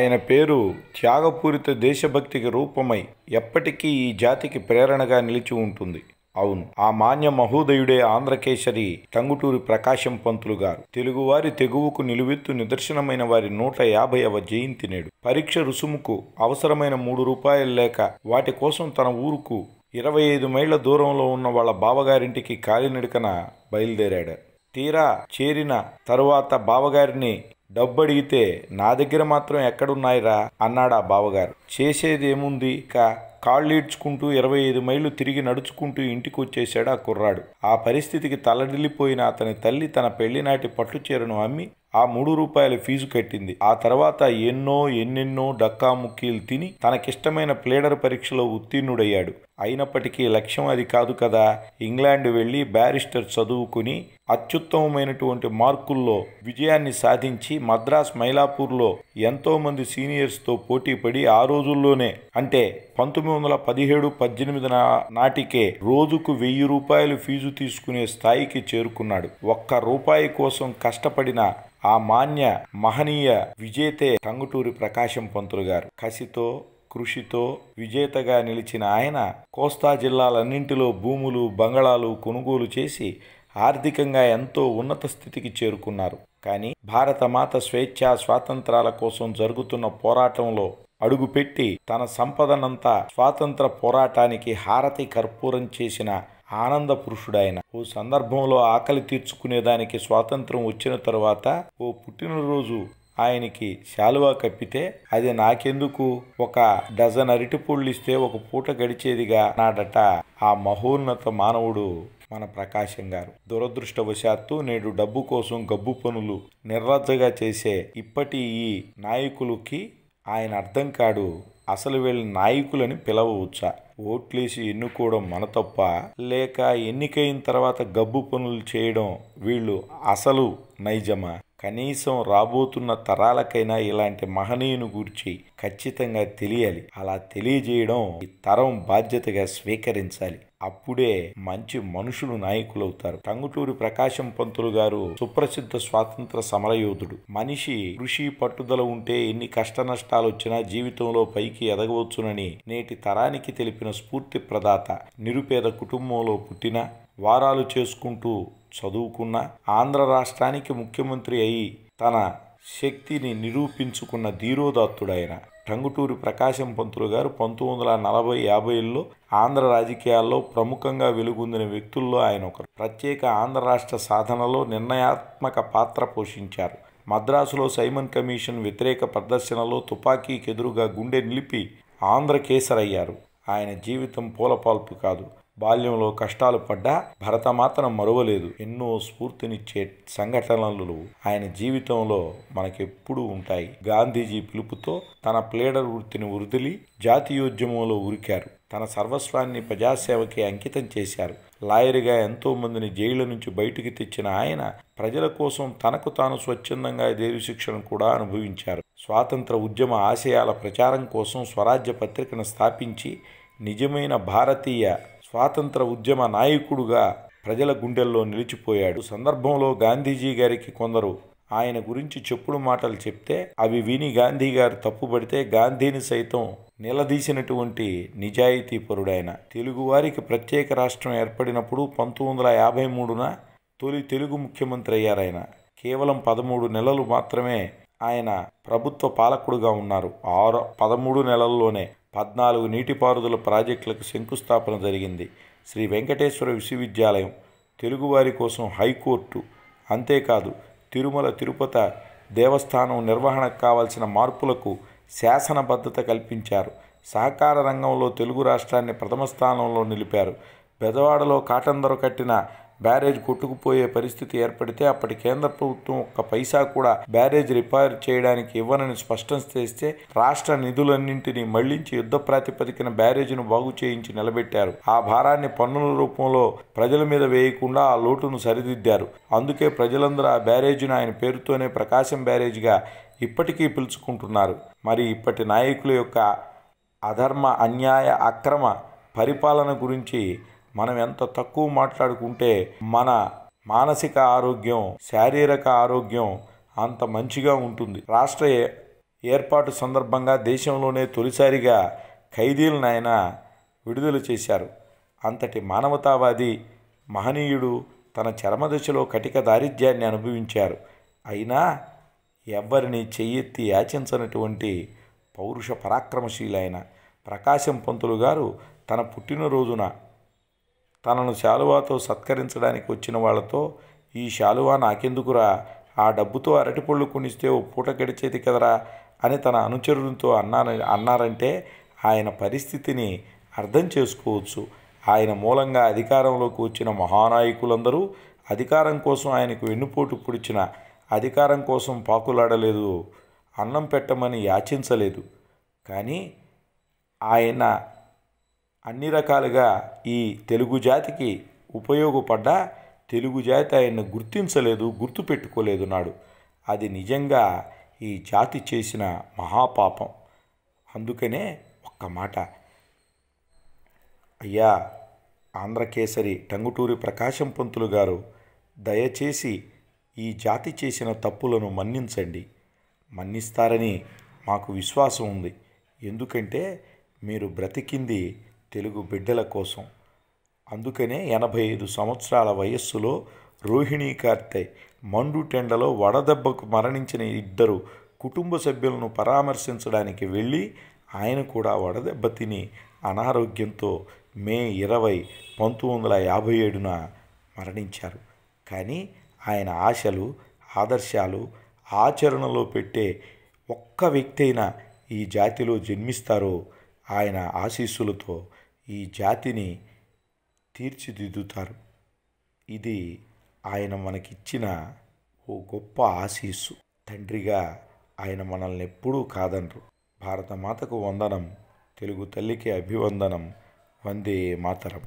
ఆయన పేరు త్యాగపూరిత దేశభక్తికి రూపమై ఎప్పటికీ ఈ జాతికి ప్రేరణగా నిలిచి ఉంటుంది అవును ఆ మాన్య మహోదయుడే ఆంధ్రకేసరి టంగుటూరి ప్రకాశం పంతులు గారు తెలుగువారి తెగువకు నిలువెత్తు నిదర్శనమైన వారి నూట యాభైవ జయంతి నేడు పరీక్ష రుసుముకు అవసరమైన మూడు రూపాయలు లేక వాటి కోసం తన ఊరుకు ఇరవై ఐదు మైళ్ళ దూరంలో ఉన్న వాళ్ళ బావగారింటికి కాలినడకన బయలుదేరాడు తీరా చేరిన తరువాత బావగారిని డబ్బడిగితే నా దగ్గర మాత్రం ఎక్కడున్నాయిరా అన్నాడు ఆ బావగారు చేసేదేముంది ఇక ఈడ్చుకుంటూ ఇరవై ఐదు మైళ్ళు తిరిగి నడుచుకుంటూ ఇంటికి వచ్చేశాడు ఆ కుర్రాడు ఆ పరిస్థితికి తలడిల్లిపోయిన అతని తల్లి తన పెళ్లినాటి పట్టుచీరను అమ్మి ఆ మూడు రూపాయల ఫీజు కట్టింది ఆ తర్వాత ఎన్నో ఎన్నెన్నో డక్కా ముక్కీలు తిని తనకిష్టమైన ప్లేడర్ పరీక్షలో ఉత్తీర్ణుడయ్యాడు అయినప్పటికీ లక్ష్యం అది కాదు కదా ఇంగ్లాండ్ వెళ్ళి బ్యారిస్టర్ చదువుకుని అత్యుత్తమమైనటువంటి మార్కుల్లో విజయాన్ని సాధించి మద్రాస్ మైలాపూర్లో ఎంతోమంది సీనియర్స్తో పోటీపడి ఆ రోజుల్లోనే అంటే పంతొమ్మిది వందల పదిహేడు పద్దెనిమిది నాటికే రోజుకు వెయ్యి రూపాయలు ఫీజు తీసుకునే స్థాయికి చేరుకున్నాడు ఒక్క రూపాయి కోసం కష్టపడిన ఆ మాన్య మహనీయ విజేతే టంగుటూరి ప్రకాశం పంతులు గారు కసితో కృషితో విజేతగా నిలిచిన ఆయన కోస్తా జిల్లాలన్నింటిలో భూములు బంగళాలు కొనుగోలు చేసి ఆర్థికంగా ఎంతో ఉన్నత స్థితికి చేరుకున్నారు కానీ భారతమాత స్వేచ్ఛా స్వాతంత్రాల కోసం జరుగుతున్న పోరాటంలో అడుగుపెట్టి తన సంపదనంతా స్వాతంత్ర పోరాటానికి హారతి కర్పూరం చేసిన ఆనంద పురుషుడాయన ఓ సందర్భంలో ఆకలి తీర్చుకునేదానికి స్వాతంత్రం వచ్చిన తరువాత ఓ పుట్టినరోజు ఆయనకి శాలువా కప్పితే అది నాకెందుకు ఒక డజన్ అరటిపూళ్ళు ఇస్తే ఒక పూట గడిచేదిగా నాడట ఆ మహోన్నత మానవుడు మన ప్రకాశం గారు దురదృష్టవశాత్తు నేడు డబ్బు కోసం గబ్బు పనులు నిర్రజ్జగా చేసే ఇప్పటి ఈ నాయకులకి ఆయన అర్థం కాడు అసలు వీళ్ళ నాయకులని పిలవవచ్చా ఓట్లేసి ఎన్నుకోవడం మన తప్ప లేక ఎన్నికైన తర్వాత గబ్బు పనులు చేయడం వీళ్ళు అసలు నైజమా కనీసం రాబోతున్న తరాలకైనా ఇలాంటి మహనీయుని గురించి ఖచ్చితంగా తెలియాలి అలా తెలియజేయడం ఈ తరం బాధ్యతగా స్వీకరించాలి అప్పుడే మంచి మనుషులు నాయకులవుతారు టంగుటూరి ప్రకాశం పంతులు గారు సుప్రసిద్ధ స్వాతంత్ర సమరయోధుడు మనిషి కృషి పట్టుదల ఉంటే ఎన్ని కష్ట నష్టాలు వచ్చినా జీవితంలో పైకి ఎదగవచ్చునని నేటి తరానికి తెలిపిన స్ఫూర్తి ప్రదాత నిరుపేద కుటుంబంలో పుట్టిన వారాలు చేసుకుంటూ చదువుకున్న ఆంధ్ర రాష్ట్రానికి ముఖ్యమంత్రి అయి తన శక్తిని నిరూపించుకున్న ధీరోదత్తుడైన టంగుటూరి ప్రకాశం పంతులు గారు పంతొమ్మిది వందల నలభై యాభైల్లో ఆంధ్ర రాజకీయాల్లో ప్రముఖంగా వెలుగొందిన వ్యక్తుల్లో ఆయన ఒకరు ప్రత్యేక ఆంధ్ర రాష్ట్ర సాధనలో నిర్ణయాత్మక పాత్ర పోషించారు మద్రాసులో సైమన్ కమిషన్ వ్యతిరేక ప్రదర్శనలో తుపాకీకి ఎదురుగా గుండె నిలిపి ఆంధ్ర కేసరయ్యారు ఆయన జీవితం పూలపాల్పు కాదు బాల్యంలో కష్టాలు పడ్డా భరత మాత్రం మరువలేదు ఎన్నో స్ఫూర్తినిచ్చే సంఘటనలు ఆయన జీవితంలో మనకెప్పుడూ ఉంటాయి గాంధీజీ పిలుపుతో తన ప్లేడర్ వృత్తిని వృదిలి జాతీయోద్యమంలో ఉరికారు తన సర్వస్వాన్ని ప్రజాసేవకి అంకితం చేశారు లాయర్గా ఎంతోమందిని జైళ్ల నుంచి బయటికి తెచ్చిన ఆయన ప్రజల కోసం తనకు తాను స్వచ్ఛందంగా జైలు శిక్షను కూడా అనుభవించారు స్వాతంత్ర ఉద్యమ ఆశయాల ప్రచారం కోసం స్వరాజ్య పత్రికను స్థాపించి నిజమైన భారతీయ స్వాతంత్ర ఉద్యమ నాయకుడుగా ప్రజల గుండెల్లో నిలిచిపోయాడు సందర్భంలో గాంధీజీ గారికి కొందరు ఆయన గురించి చెప్పుడు మాటలు చెప్తే అవి విని గాంధీ గారు తప్పుపడితే గాంధీని సైతం నిలదీసినటువంటి నిజాయితీ పరుడైన తెలుగువారికి ప్రత్యేక రాష్ట్రం ఏర్పడినప్పుడు పంతొమ్మిది వందల యాభై మూడున తొలి తెలుగు ముఖ్యమంత్రి అయ్యారాయన కేవలం పదమూడు నెలలు మాత్రమే ఆయన ప్రభుత్వ పాలకుడుగా ఉన్నారు ఆరు పదమూడు నెలల్లోనే పద్నాలుగు నీటిపారుదల ప్రాజెక్టులకు శంకుస్థాపన జరిగింది శ్రీ వెంకటేశ్వర విశ్వవిద్యాలయం తెలుగువారి కోసం హైకోర్టు అంతేకాదు తిరుమల తిరుపత దేవస్థానం నిర్వహణకు కావాల్సిన మార్పులకు శాసనబద్ధత కల్పించారు సహకార రంగంలో తెలుగు రాష్ట్రాన్ని ప్రథమ స్థానంలో నిలిపారు బెదవాడలో కాటందరు కట్టిన బ్యారేజ్ కొట్టుకుపోయే పరిస్థితి ఏర్పడితే అప్పటి కేంద్ర ప్రభుత్వం ఒక్క పైసా కూడా బ్యారేజ్ రిపేర్ చేయడానికి ఇవ్వనని స్పష్టం చేస్తే రాష్ట్ర నిధులన్నింటినీ మళ్లించి యుద్ధ ప్రాతిపదికన బ్యారేజ్ను బాగు చేయించి నిలబెట్టారు ఆ భారాన్ని పన్నుల రూపంలో ప్రజల మీద వేయకుండా ఆ లోటును సరిదిద్దారు అందుకే ప్రజలందరూ ఆ బ్యారేజ్ను ఆయన పేరుతోనే ప్రకాశం బ్యారేజ్గా ఇప్పటికీ పిలుచుకుంటున్నారు మరి ఇప్పటి నాయకుల యొక్క అధర్మ అన్యాయ అక్రమ పరిపాలన గురించి మనం ఎంత తక్కువ మాట్లాడుకుంటే మన మానసిక ఆరోగ్యం శారీరక ఆరోగ్యం అంత మంచిగా ఉంటుంది రాష్ట్ర ఏర్పాటు సందర్భంగా దేశంలోనే తొలిసారిగా ఖైదీలను ఆయన విడుదల చేశారు అంతటి మానవతావాది మహనీయుడు తన చరమదశలో కటిక దారిద్ర్యాన్ని అనుభవించారు అయినా ఎవ్వరిని చెయ్యెత్తి యాచించినటువంటి పౌరుష పరాక్రమశీలైన ప్రకాశం పంతులు గారు తన పుట్టినరోజున తనను శాలువాతో సత్కరించడానికి వచ్చిన వాళ్ళతో ఈ శాలువా నాకెందుకురా ఆ డబ్బుతో అరటిపళ్ళు కొనిస్తే ఓ పూట గడిచేది కదరా అని తన అనుచరులతో అన్నా అన్నారంటే ఆయన పరిస్థితిని అర్థం చేసుకోవచ్చు ఆయన మూలంగా అధికారంలోకి వచ్చిన మహానాయకులందరూ అధికారం కోసం ఆయనకు వెన్నుపోటు పొడిచిన అధికారం కోసం పాకులాడలేదు అన్నం పెట్టమని యాచించలేదు కానీ ఆయన అన్ని రకాలుగా ఈ తెలుగు జాతికి ఉపయోగపడ్డా తెలుగు జాతి ఆయన్ను గుర్తించలేదు గుర్తుపెట్టుకోలేదు నాడు అది నిజంగా ఈ జాతి చేసిన మహాపాపం అందుకనే ఒక్క మాట అయ్యా ఆంధ్రకేసరి టంగుటూరి ప్రకాశం పంతులు గారు దయచేసి ఈ జాతి చేసిన తప్పులను మన్నించండి మన్నిస్తారని మాకు విశ్వాసం ఉంది ఎందుకంటే మీరు బ్రతికింది తెలుగు బిడ్డల కోసం అందుకనే ఎనభై ఐదు సంవత్సరాల వయస్సులో రోహిణి కార్తె మండుటెండలో వడదెబ్బకు మరణించిన ఇద్దరు కుటుంబ సభ్యులను పరామర్శించడానికి వెళ్ళి ఆయన కూడా వడదెబ్బ తిని అనారోగ్యంతో మే ఇరవై పంతొమ్మిది వందల యాభై ఏడున మరణించారు కానీ ఆయన ఆశలు ఆదర్శాలు ఆచరణలో పెట్టే ఒక్క వ్యక్తి అయినా ఈ జాతిలో జన్మిస్తారో ఆయన ఆశీస్సులతో ఈ జాతిని తీర్చిదిద్దుతారు ఇది ఆయన మనకిచ్చిన ఓ గొప్ప ఆశీస్సు తండ్రిగా ఆయన మనల్ని ఎప్పుడూ కాదనరు భారతమాతకు వందనం తెలుగు తల్లికి అభివందనం వందే మాతరం